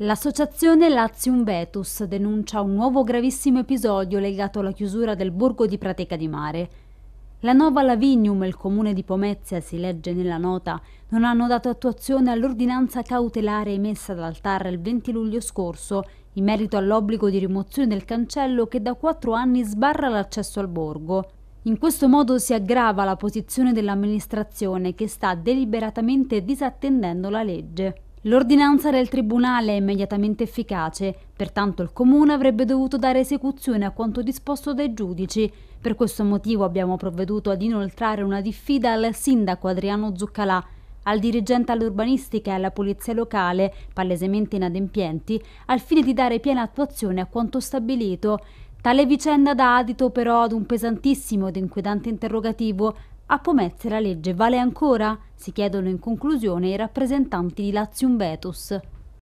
L'associazione Lazium Vetus denuncia un nuovo gravissimo episodio legato alla chiusura del borgo di Prateca di Mare. La Nova Lavinium e il comune di Pomezia, si legge nella nota, non hanno dato attuazione all'ordinanza cautelare emessa dal TAR il 20 luglio scorso in merito all'obbligo di rimozione del cancello che da quattro anni sbarra l'accesso al borgo. In questo modo si aggrava la posizione dell'amministrazione che sta deliberatamente disattendendo la legge. L'ordinanza del Tribunale è immediatamente efficace, pertanto il Comune avrebbe dovuto dare esecuzione a quanto disposto dai giudici. Per questo motivo abbiamo provveduto ad inoltrare una diffida al sindaco Adriano Zuccalà, al dirigente all'urbanistica e alla polizia locale, palesemente inadempienti, al fine di dare piena attuazione a quanto stabilito. Tale vicenda dà adito però ad un pesantissimo ed inquietante interrogativo a Pomezia la legge vale ancora? si chiedono in conclusione i rappresentanti di Lazium Vetus.